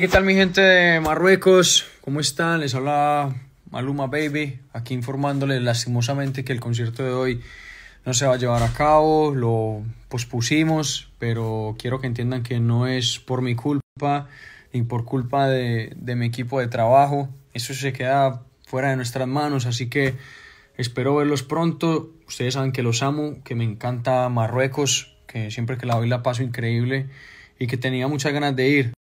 ¿qué tal mi gente de Marruecos? ¿Cómo están? Les habla Maluma Baby, aquí informándoles lastimosamente que el concierto de hoy no se va a llevar a cabo, lo pospusimos, pero quiero que entiendan que no es por mi culpa ni por culpa de, mi equipo de trabajo, eso se queda fuera de nuestras manos, así que espero verlos pronto, ustedes saben que los amo, que me encanta Marruecos, que siempre que la doy la paso increíble y que tenía muchas ganas de ir.